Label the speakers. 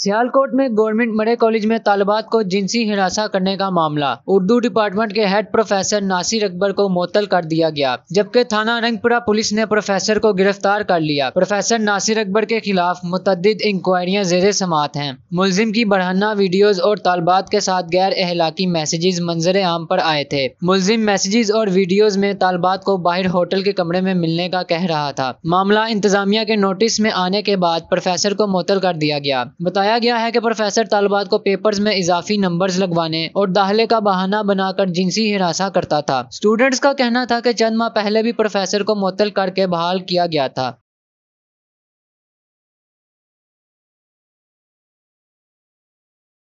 Speaker 1: सियालकोट में गवर्नमेंट मरे कॉलेज में तालबात को जिनसी हिरासा करने का मामला उर्दू डिपार्टमेंट के हेड प्रोफेसर नासिर अकबर को मुतल कर दिया गया जबकि थाना रंगपुरा पुलिस ने प्रोफेसर को गिरफ्तार कर लिया प्रोफेसर नासिर अकबर के खिलाफ मुतद इंक्वायरियाँ जेर समात हैं मुलिम की बढ़ाना वीडियोज और तालबात के साथ गैर अहलाकी मैसेजेज मंजर आम पर आए थे मुलिम मैसेज और वीडियोज में तालबात को बाहर होटल के कमरे में मिलने का कह रहा था मामला इंतजामिया के नोटिस में आने के बाद प्रोफेसर को मुतल कर दिया गया बताया बताया गया है कि प्रोफेसर तलबात को पेपर्स में इजाफी नंबर्स लगवाने और दाहले का बहाना बनाकर जिनसी हिरासा करता था स्टूडेंट्स का कहना था कि चंद माह पहले भी प्रोफेसर को मुतल करके
Speaker 2: बहाल किया गया था